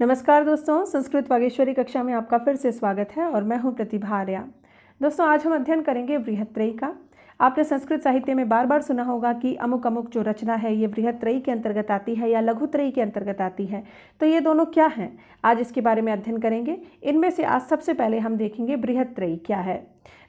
नमस्कार दोस्तों संस्कृत वागेश्वरी कक्षा में आपका फिर से स्वागत है और मैं हूं प्रतिभा आर्या दोस्तों आज हम अध्ययन करेंगे बृहत्त्रयी का आपने संस्कृत साहित्य में बार बार सुना होगा कि अमुक अमुक जो रचना है ये बृहत्त्रयी के अंतर्गत आती है या लघुत्रयी के अंतर्गत आती है तो ये दोनों क्या हैं आज इसके बारे में अध्ययन करेंगे इनमें से आज सबसे पहले हम देखेंगे बृहत्त्रयी क्या है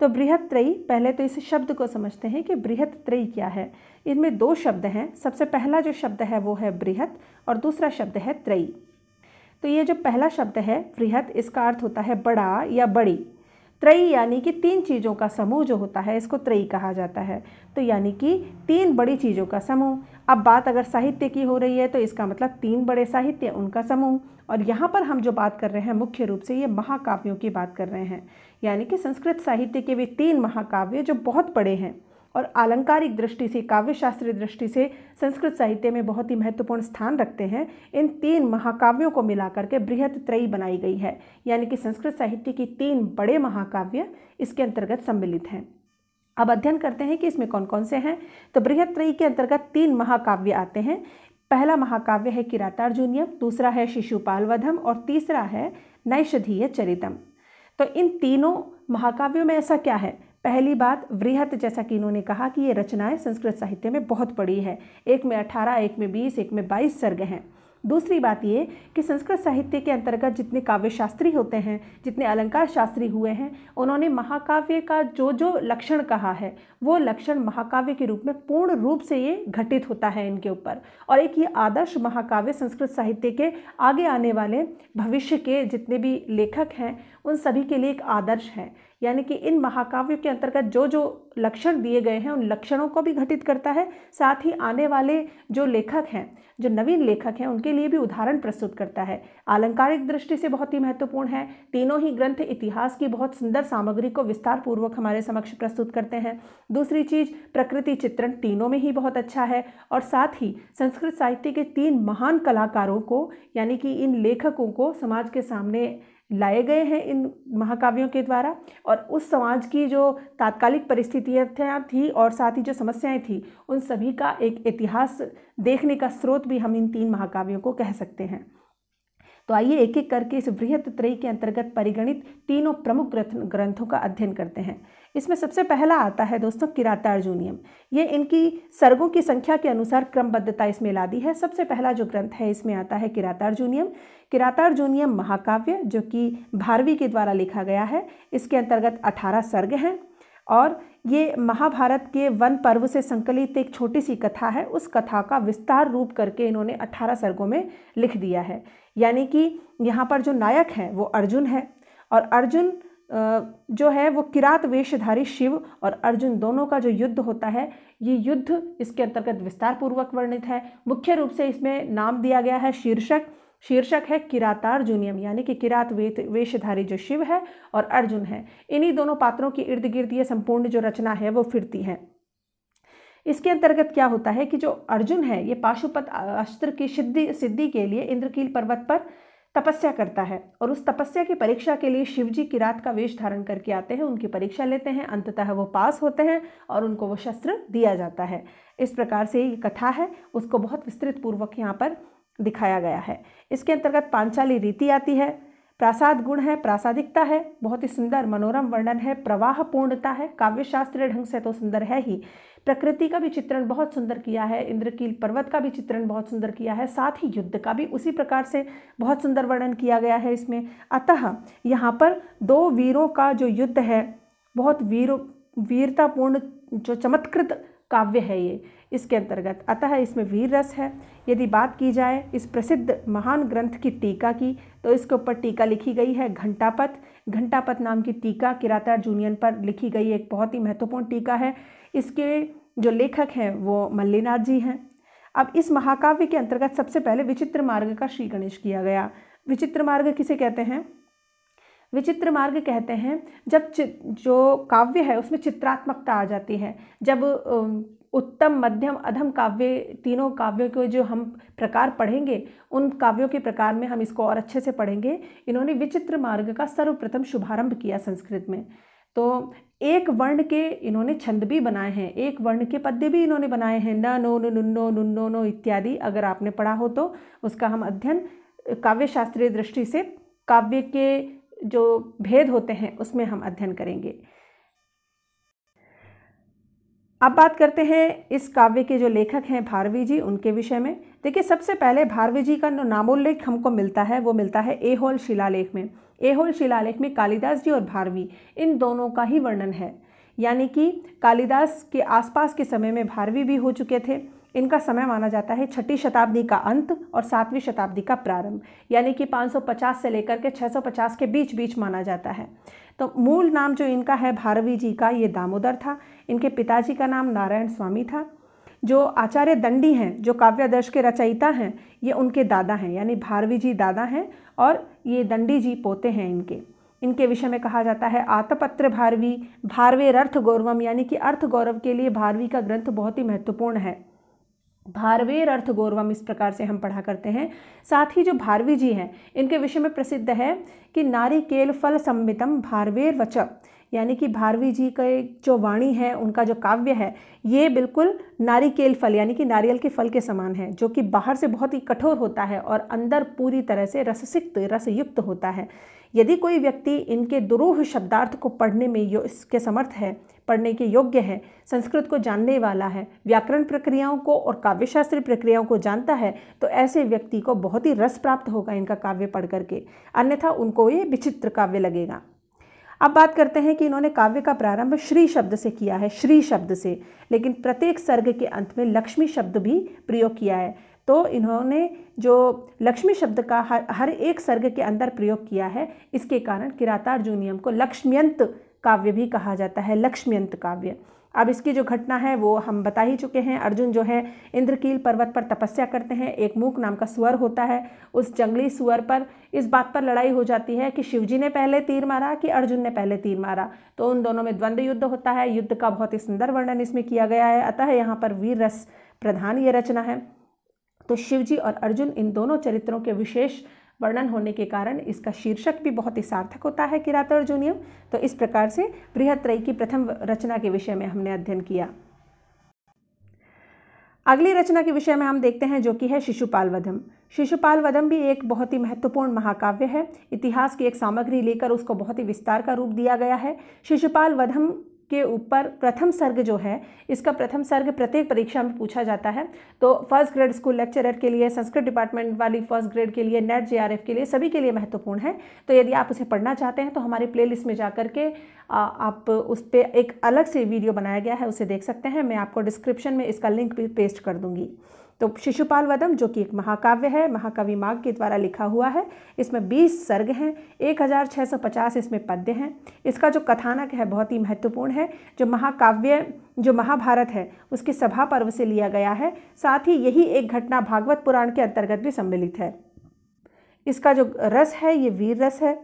तो बृहत्त्रयी पहले तो इस शब्द को समझते हैं कि बृहत्त्रयी क्या है इनमें दो शब्द हैं सबसे पहला जो शब्द है वो है बृहत और दूसरा शब्द है त्रयी तो ये जो पहला शब्द है वृहत इसका अर्थ होता है बड़ा या बड़ी त्रयी यानी कि तीन चीज़ों का समूह जो होता है इसको त्रयी कहा जाता है तो यानी कि तीन बड़ी चीज़ों का समूह अब बात अगर साहित्य की हो रही है तो इसका मतलब तीन बड़े साहित्य उनका समूह और यहाँ पर हम जो बात कर रहे हैं मुख्य रूप से ये महाकाव्यों की बात कर रहे हैं यानी कि संस्कृत साहित्य के वे तीन महाकाव्य जो बहुत बड़े हैं और आलंकारिक दृष्टि से काव्य शास्त्रीय दृष्टि से संस्कृत साहित्य में बहुत ही महत्वपूर्ण स्थान रखते हैं इन तीन महाकाव्यों को मिलाकर के बृहद त्रयी बनाई गई है यानी कि संस्कृत साहित्य की तीन बड़े महाकाव्य इसके अंतर्गत सम्मिलित हैं अब अध्ययन करते हैं कि इसमें कौन कौन से हैं तो बृहद त्रयी के अंतर्गत तीन महाकाव्य आते हैं पहला महाकाव्य है किरातार्जुनियम दूसरा है शिशुपाल वधम और तीसरा है नैषधीय चरितम तो इन तीनों महाकाव्यों में ऐसा क्या है पहली बात वृहत जैसा कि इन्होंने कहा कि ये रचनाएं संस्कृत साहित्य में बहुत बड़ी है एक में अठारह एक में बीस एक में बाईस सर्ग हैं दूसरी बात ये कि संस्कृत साहित्य के अंतर्गत जितने काव्य शास्त्री होते हैं जितने अलंकार शास्त्री हुए हैं उन्होंने महाकाव्य का जो जो लक्षण कहा है वो लक्षण महाकाव्य के रूप में पूर्ण रूप से ये घटित होता है इनके ऊपर और एक ये आदर्श महाकाव्य संस्कृत साहित्य के आगे आने वाले भविष्य के जितने भी लेखक हैं उन सभी के लिए एक आदर्श है यानी कि इन महाकाव्य के अंतर्गत जो जो लक्षण दिए गए हैं उन लक्षणों को भी घटित करता है साथ ही आने वाले जो लेखक हैं जो नवीन लेखक हैं उनके लिए भी उदाहरण प्रस्तुत करता है आलंकारिक दृष्टि से बहुत ही महत्वपूर्ण है तीनों ही ग्रंथ इतिहास की बहुत सुंदर सामग्री को विस्तार पूर्वक हमारे समक्ष प्रस्तुत करते हैं दूसरी चीज़ प्रकृति चित्रण तीनों में ही बहुत अच्छा है और साथ ही संस्कृत साहित्य के तीन महान कलाकारों को यानी कि इन लेखकों को समाज के सामने लाए गए हैं इन महाकाव्यों के द्वारा और उस समाज की जो तात्कालिक परिस्थितियाँ थी और साथ ही जो समस्याएं थी उन सभी का एक इतिहास देखने का स्रोत भी हम इन तीन महाकाव्यों को कह सकते हैं तो आइए एक एक करके इस वृहत त्रय के अंतर्गत परिगणित तीनों प्रमुख ग्रंथों का अध्ययन करते हैं इसमें सबसे पहला आता है दोस्तों किराता अर्जुनियम ये इनकी सर्गों की संख्या के अनुसार क्रमबद्धता इसमें ला दी है सबसे पहला जो ग्रंथ है इसमें आता है किराता अर्जुनियम किरातार्जुनीयम महाकाव्य जो कि भारवी के द्वारा लिखा गया है इसके अंतर्गत अठारह सर्ग हैं और ये महाभारत के वन पर्व से संकलित एक छोटी सी कथा है उस कथा का विस्तार रूप करके इन्होंने अठारह सर्गों में लिख दिया है यानी कि यहाँ पर जो नायक हैं वो अर्जुन है और अर्जुन जो है वो किरात वेशधारी शिव और अर्जुन दोनों का जो युद्ध होता है ये युद्ध इसके अंतर्गत विस्तार पूर्वक वर्णित है मुख्य रूप से इसमें नाम दिया गया है शीर्षक शीर्षक है किरातार जूनियम यानी कि किरात वेत वेशधारी जो शिव है और अर्जुन है इन्हीं दोनों पात्रों के इर्द गिर्द ये संपूर्ण जो रचना है वो फिरती है इसके अंतर्गत क्या होता है कि जो अर्जुन है ये पाशुपत अस्त्र की सिद्धि सिद्धि के लिए इंद्रकील पर्वत पर तपस्या करता है और उस तपस्या की परीक्षा के लिए शिवजी की रात का वेश धारण करके आते हैं उनकी परीक्षा लेते हैं अंततः वो पास होते हैं और उनको वो शस्त्र दिया जाता है इस प्रकार से ये कथा है उसको बहुत विस्तृत पूर्वक यहाँ पर दिखाया गया है इसके अंतर्गत पांचाली रीति आती है प्रासाद गुण है प्रासादिकता है बहुत ही सुंदर मनोरम वर्णन है प्रवाह पूर्णता है काव्य शास्त्रीय ढंग से तो सुंदर है ही प्रकृति का भी चित्रण बहुत सुंदर किया है इंद्रकील पर्वत का भी चित्रण बहुत सुंदर किया है साथ ही युद्ध का भी उसी प्रकार से बहुत सुंदर वर्णन किया गया है इसमें अतः यहाँ पर दो वीरों का जो युद्ध है बहुत वीर वीरतापूर्ण जो चमत्कृत काव्य है ये इसके अंतर्गत अतः इसमें वीर रस है यदि बात की जाए इस प्रसिद्ध महान ग्रंथ की टीका की तो इसके ऊपर टीका लिखी गई है घंटापथ घंटापथ नाम की टीका जूनियन पर लिखी गई एक बहुत ही महत्वपूर्ण टीका है इसके जो लेखक हैं वो मल्लीनाथ जी हैं अब इस महाकाव्य के अंतर्गत सबसे पहले विचित्र मार्ग का श्री गणेश किया गया विचित्र मार्ग किसे कहते हैं विचित्र मार्ग कहते हैं जब जो काव्य है उसमें चित्रात्मकता आ जाती है जब उत्तम मध्यम अधम काव्य तीनों काव्यों के जो हम प्रकार पढ़ेंगे उन काव्यों के प्रकार में हम इसको और अच्छे से पढ़ेंगे इन्होंने विचित्र मार्ग का सर्वप्रथम शुभारंभ किया संस्कृत में तो एक वर्ण के इन्होंने छंद भी बनाए हैं एक वर्ण के पद्य भी इन्होंने बनाए हैं न नो नु नुन्नो नुन्नो नो इत्यादि अगर आपने पढ़ा हो तो उसका हम अध्ययन काव्य शास्त्रीय दृष्टि से काव्य के जो भेद होते हैं उसमें हम अध्ययन करेंगे अब बात करते हैं इस काव्य के जो लेखक हैं भारवी जी उनके विषय में देखिए सबसे पहले भारवी जी का नामोल्लेख हमको मिलता है वो मिलता है एहोल शिलालेख में एहोल शिलालेख में कालिदास जी और भारवी इन दोनों का ही वर्णन है यानी कि कालिदास के आसपास के समय में भारवी भी हो चुके थे इनका समय माना जाता है छठी शताब्दी का अंत और सातवीं शताब्दी का प्रारंभ यानी कि 550 से लेकर के 650 के बीच बीच माना जाता है तो मूल नाम जो इनका है भारवी जी का ये दामोदर था इनके पिताजी का नाम नारायण स्वामी था जो आचार्य दंडी हैं जो काव्यादर्श के रचयिता हैं ये उनके दादा हैं यानी भारवी जी दादा हैं और ये दंडी जी पोते हैं इनके इनके विषय में कहा जाता है आतपत्र भारवी भारवेर अर्थ गौरवम यानी कि अर्थ गौरव के लिए भारवी का ग्रंथ बहुत ही महत्वपूर्ण है भारवेर अर्थ गौरवम इस प्रकार से हम पढ़ा करते हैं साथ ही जो भारवी जी हैं इनके विषय में प्रसिद्ध है कि नारिकेल फल सम्मितम भारवेर वच यानी कि भारवी जी का जो वाणी है उनका जो काव्य है ये बिल्कुल नारिकेल फल यानी कि नारियल के फल के समान है जो कि बाहर से बहुत ही कठोर होता है और अंदर पूरी तरह से रससिक्त रसयुक्त होता है यदि कोई व्यक्ति इनके दुरूह शब्दार्थ को पढ़ने में यो इसके समर्थ है पढ़ने के योग्य है संस्कृत को जानने वाला है व्याकरण प्रक्रियाओं को और काव्यशास्त्री प्रक्रियाओं को जानता है तो ऐसे व्यक्ति को बहुत ही रस प्राप्त होगा इनका काव्य पढ़ करके अन्यथा उनको ये विचित्र काव्य लगेगा अब बात करते हैं कि इन्होंने काव्य का प्रारंभ श्री शब्द से किया है श्री शब्द से लेकिन प्रत्येक सर्ग के अंत में लक्ष्मी शब्द भी प्रयोग किया है तो इन्होंने जो लक्ष्मी शब्द का हर हर एक सर्ग के अंदर प्रयोग किया है इसके कारण किरातार्जुनियम को लक्ष्म्यंत काव्य भी कहा जाता है लक्ष्म्यंत काव्य अब इसकी जो घटना है वो हम बता ही चुके हैं अर्जुन जो है इंद्रकील पर्वत पर तपस्या करते हैं एक मूक नाम का सुअर होता है उस जंगली सुअर पर इस बात पर लड़ाई हो जाती है कि शिवजी ने पहले तीर मारा कि अर्जुन ने पहले तीर मारा तो उन दोनों में द्वंद्व युद्ध होता है युद्ध का बहुत ही सुंदर वर्णन इसमें किया गया है अतः यहाँ पर वीर रस प्रधान ये रचना है तो शिवजी और अर्जुन इन दोनों चरित्रों के विशेष वर्णन होने के कारण इसका शीर्षक भी बहुत ही सार्थक होता है किरात अर्जुनियम तो इस प्रकार से बृहत्रयी की प्रथम रचना के विषय में हमने अध्ययन किया अगली रचना के विषय में हम देखते हैं जो कि है शिशुपाल वधम शिशुपाल वधम भी एक बहुत ही महत्वपूर्ण महाकाव्य है इतिहास की एक सामग्री लेकर उसको बहुत ही विस्तार का रूप दिया गया है शिशुपाल वधम के ऊपर प्रथम सर्ग जो है इसका प्रथम सर्ग प्रत्येक परीक्षा में पूछा जाता है तो फर्स्ट ग्रेड स्कूल लेक्चरर के लिए संस्कृत डिपार्टमेंट वाली फर्स्ट ग्रेड के लिए नेट जे के लिए सभी के लिए महत्वपूर्ण है तो यदि आप उसे पढ़ना चाहते हैं तो हमारे प्ले में जा कर के आप उस पर एक अलग से वीडियो बनाया गया है उसे देख सकते हैं मैं आपको डिस्क्रिप्शन में इसका लिंक भी पेस्ट कर दूँगी तो शिशुपाल वदम जो कि एक महाकाव्य है महाकवि माघ के द्वारा लिखा हुआ है इसमें 20 सर्ग हैं 1650 इसमें पद्य हैं इसका जो कथानक है बहुत ही महत्वपूर्ण है जो महाकाव्य जो महाभारत है उसके सभा पर्व से लिया गया है साथ ही यही एक घटना भागवत पुराण के अंतर्गत भी सम्मिलित है इसका जो रस है ये वीर रस है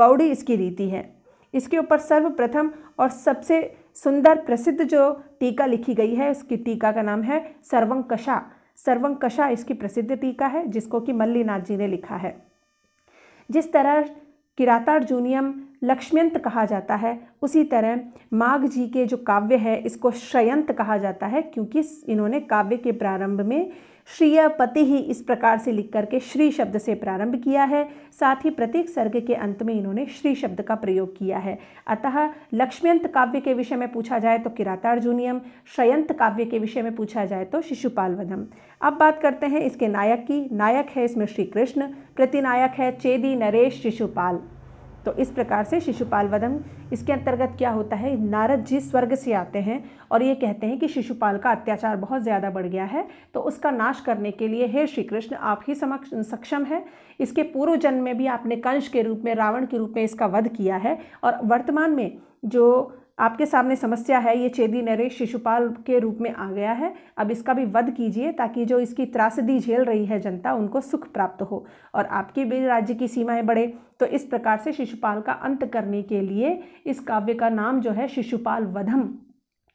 गौड़ी इसकी रीति है इसके ऊपर सर्वप्रथम और सबसे सुंदर प्रसिद्ध जो टीका लिखी गई है उसकी टीका का नाम है सर्वंकषा सर्वंकषा इसकी प्रसिद्ध टीका है जिसको कि मल्लीनाथ जी ने लिखा है जिस तरह किरातार्जुनियम लक्ष्म्यंत कहा जाता है उसी तरह माघ जी के जो काव्य है इसको श्रयंत कहा जाता है क्योंकि इन्होंने काव्य के प्रारंभ में श्रीय पति ही इस प्रकार से लिख करके श्री शब्द से प्रारंभ किया है साथ ही प्रत्येक सर्ग के अंत में इन्होंने श्री शब्द का प्रयोग किया है अतः लक्ष्म्यंत काव्य के विषय में पूछा जाए तो किरातार्जुनियम श्रयंत काव्य के विषय में पूछा जाए तो शिशुपाल वधम अब बात करते हैं इसके नायक की नायक है इसमें श्री कृष्ण प्रतिनायक है चेदी नरेश शिशुपाल तो इस प्रकार से शिशुपाल वधम इसके अंतर्गत क्या होता है नारद जी स्वर्ग से आते हैं और ये कहते हैं कि शिशुपाल का अत्याचार बहुत ज़्यादा बढ़ गया है तो उसका नाश करने के लिए हे श्री कृष्ण आप ही समक्ष सक्षम है इसके पूर्व जन्म में भी आपने कंश के रूप में रावण के रूप में इसका वध किया है और वर्तमान में जो आपके सामने समस्या है ये चेदी नरेश शिशुपाल के रूप में आ गया है अब इसका भी वध कीजिए ताकि जो इसकी त्रासदी झेल रही है जनता उनको सुख प्राप्त हो और आपकी भी राज्य की सीमाएं बढ़े तो इस प्रकार से शिशुपाल का अंत करने के लिए इस काव्य का नाम जो है शिशुपाल वधम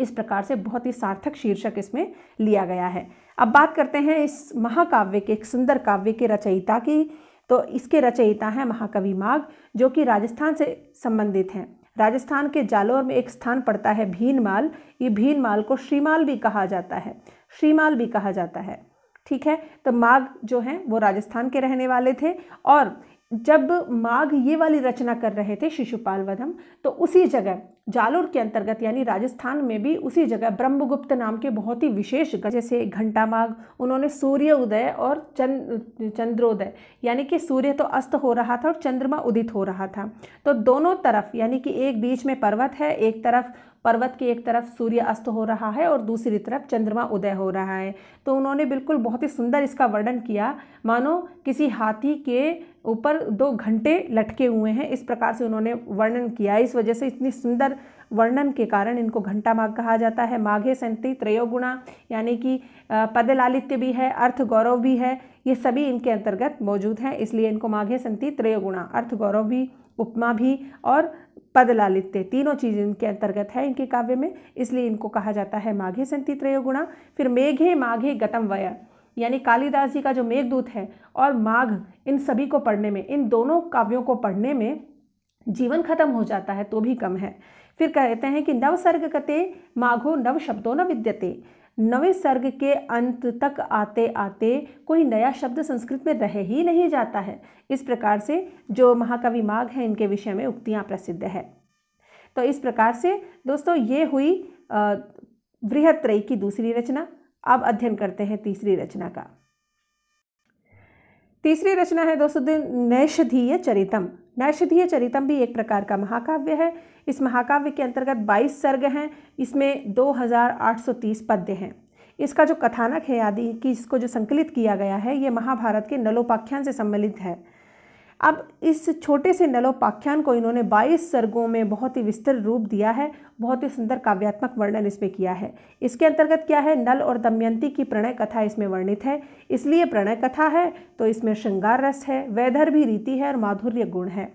इस प्रकार से बहुत ही सार्थक शीर्षक इसमें लिया गया है अब बात करते हैं इस महाकाव्य के एक सुंदर काव्य के रचयिता की तो इसके रचयिता हैं महाकवि माघ जो कि राजस्थान से संबंधित हैं राजस्थान के जालौर में एक स्थान पड़ता है भीनमाल ये भीनमाल को श्रीमाल भी कहा जाता है श्रीमाल भी कहा जाता है ठीक है तो माघ जो हैं वो राजस्थान के रहने वाले थे और जब माघ ये वाली रचना कर रहे थे शिशुपाल वधम तो उसी जगह जालोर के अंतर्गत यानी राजस्थान में भी उसी जगह ब्रह्मगुप्त नाम के बहुत ही विशेष जैसे घंटा माग उन्होंने सूर्य उदय और चंद चंद्रोदय यानी कि सूर्य तो अस्त हो रहा था और चंद्रमा उदित हो रहा था तो दोनों तरफ यानी कि एक बीच में पर्वत है एक तरफ पर्वत की एक तरफ सूर्य अस्त हो रहा है और दूसरी तरफ चंद्रमा उदय हो रहा है तो उन्होंने बिल्कुल बहुत ही सुंदर इसका वर्णन किया मानो किसी हाथी के ऊपर दो घंटे लटके हुए हैं इस प्रकार से उन्होंने वर्णन किया इस वजह से इतनी सुंदर वर्णन के कारण इनको घंटा माघ कहा जाता है माघे संति त्रयोगुणा यानी कि पद लालित्य भी है अर्थ गौरव भी है ये सभी इनके अंतर्गत मौजूद हैं इसलिए इनको माघे संति त्रयोगुणा अर्थ गौरव भी उपमा भी और पद लालित्य तीनों चीज़ इनके अंतर्गत है इनके काव्य में इसलिए इनको कहा जाता है माघे संति त्रयोगुणा फिर मेघे माघे गतम वय यानी कालिदास जी का जो मेघदूत है और माघ इन सभी को पढ़ने में इन दोनों काव्यों को पढ़ने में जीवन खत्म हो जाता है तो भी कम है फिर कहते हैं कि नवसर्ग कते माघो नव शब्दों न विद्यते नवे सर्ग के अंत तक आते आते कोई नया शब्द संस्कृत में रह ही नहीं जाता है इस प्रकार से जो महाकवि माघ है इनके विषय में उक्तियाँ प्रसिद्ध है तो इस प्रकार से दोस्तों ये हुई बृहत्रयी की दूसरी रचना अब अध्ययन करते हैं तीसरी रचना का तीसरी रचना है दोस्तों नैषधीय चरितम नैषधीय चरितम भी एक प्रकार का महाकाव्य है इस महाकाव्य के अंतर्गत 22 सर्ग हैं इसमें 2830 पद्य हैं इसका जो कथानक है आदि कि इसको जो संकलित किया गया है ये महाभारत के नलोपाख्यान से सम्मिलित है अब इस छोटे से नलोपाख्यान को इन्होंने 22 सर्गों में बहुत ही विस्तृत रूप दिया है बहुत ही सुंदर काव्यात्मक वर्णन इसमें किया है इसके अंतर्गत क्या है नल और दमयंती की प्रणय कथा इसमें वर्णित है इसलिए प्रणय कथा है तो इसमें श्रृंगार रस है वैधर भी रीति है और माधुर्य गुण है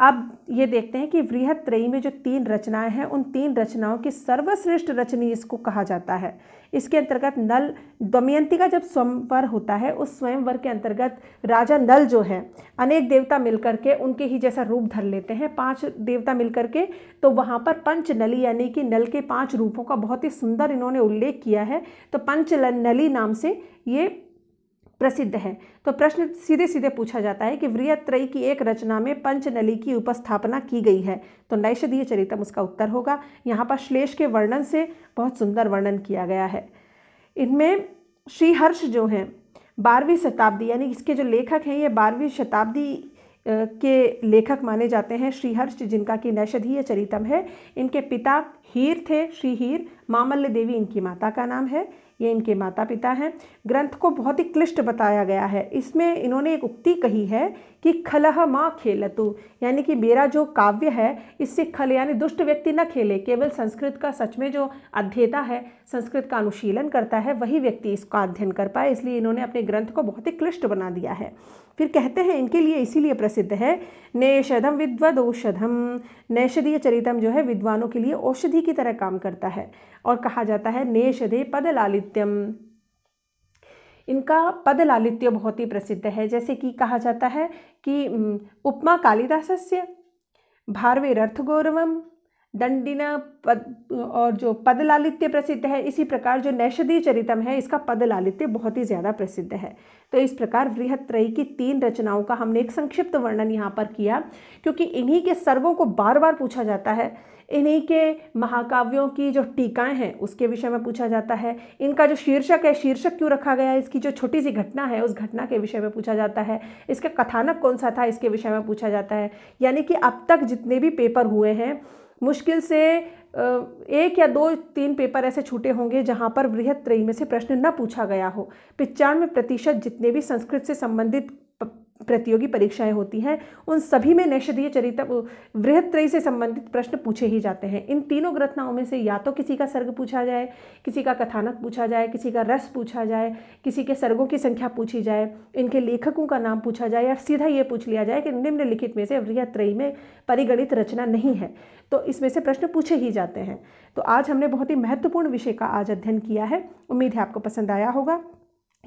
अब ये देखते हैं कि वृहत त्रयी में जो तीन रचनाएं हैं उन तीन रचनाओं की सर्वश्रेष्ठ रचनी इसको कहा जाता है इसके अंतर्गत नल दमयंती का जब स्वयंवर होता है उस स्वयंवर के अंतर्गत राजा नल जो है अनेक देवता मिलकर के उनके ही जैसा रूप धर लेते हैं पांच देवता मिलकर के तो वहाँ पर पंचनली यानी कि नल के पांच रूपों का बहुत ही सुंदर इन्होंने उल्लेख किया है तो पंच नली नाम से ये प्रसिद्ध है तो प्रश्न सीधे सीधे पूछा जाता है कि वृहत्रयी की एक रचना में पंचनली की उपस्थापना की गई है तो नैषधीय चरितम उसका उत्तर होगा यहाँ पर श्लेष के वर्णन से बहुत सुंदर वर्णन किया गया है इनमें श्रीहर्ष जो हैं बारहवीं शताब्दी यानी इसके जो लेखक हैं ये बारहवीं शताब्दी के लेखक माने जाते हैं श्रीहर्ष जिनका कि नैषधीय चरितम है इनके पिता हीर थे श्री हीर मामल्य देवी इनकी माता का नाम है ये इनके माता पिता हैं ग्रंथ को बहुत ही क्लिष्ट बताया गया है इसमें इन्होंने एक उक्ति कही है कि खलह माँ खेल तू यानी कि मेरा जो काव्य है इससे खल यानी दुष्ट व्यक्ति न खेले केवल संस्कृत का सच में जो अध्येता है संस्कृत का अनुशीलन करता है वही व्यक्ति इसका अध्ययन कर पाए इसलिए इन्होंने अपने ग्रंथ को बहुत ही क्लिष्ट बना दिया है फिर कहते हैं इनके लिए इसीलिए प्रसिद्ध है नेषधम विद्वद औषधम नैषधीय चरितम जो है विद्वानों के लिए औषधि की तरह काम करता है और कहा जाता है नेषधे पद लालित्यम इनका पद लालित्य बहुत ही प्रसिद्ध है जैसे कि कहा जाता है कि उपमा कालिदासस्य रथ गौरवम दंडिना पद और जो पद लालित्य प्रसिद्ध है इसी प्रकार जो नैषधीय चरितम है इसका पद लालित्य बहुत ही ज़्यादा प्रसिद्ध है तो इस प्रकार बृहत्रयी की तीन रचनाओं का हमने एक संक्षिप्त वर्णन यहाँ पर किया क्योंकि इन्हीं के सर्वों को बार बार पूछा जाता है इन्हीं के महाकाव्यों की जो टीकाएं हैं उसके विषय में पूछा जाता है इनका जो शीर्षक है शीर्षक क्यों रखा गया है इसकी जो छोटी सी घटना है उस घटना के विषय में पूछा जाता है इसका कथानक कौन सा था इसके विषय में पूछा जाता है यानी कि अब तक जितने भी पेपर हुए हैं मुश्किल से एक या दो तीन पेपर ऐसे छूटे होंगे जहाँ पर वृहत त्रयी में से प्रश्न न पूछा गया हो पिचानवे प्रतिशत जितने भी संस्कृत से संबंधित प्रतियोगी परीक्षाएं होती हैं उन सभी में नैषधीय चरित्र वृहत त्रय से संबंधित प्रश्न पूछे ही जाते हैं इन तीनों ग्रथनाओं में से या तो किसी का सर्ग पूछा जाए किसी का कथानक पूछा जाए किसी का रस पूछा जाए किसी के सर्गों की संख्या पूछी जाए इनके लेखकों का नाम पूछा जाए या सीधा ये पूछ लिया जाए कि निम्नलिखित में से वृहत त्रय में परिगणित रचना नहीं है तो इसमें से प्रश्न पूछे ही जाते हैं तो आज हमने बहुत ही महत्वपूर्ण विषय का आज अध्ययन किया है उम्मीद है आपको पसंद आया होगा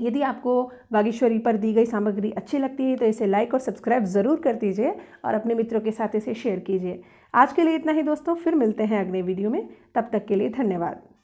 यदि आपको बागेश्वरी पर दी गई सामग्री अच्छी लगती है तो इसे लाइक और सब्सक्राइब ज़रूर कर दीजिए और अपने मित्रों के साथ इसे शेयर कीजिए आज के लिए इतना ही दोस्तों फिर मिलते हैं अगले वीडियो में तब तक के लिए धन्यवाद